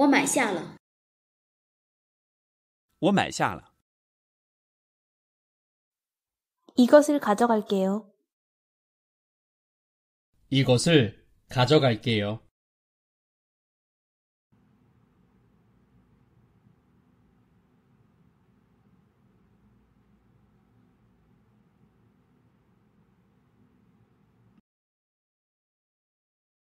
我买下了。我买下了。이것을가져갈게요이것을가져갈게요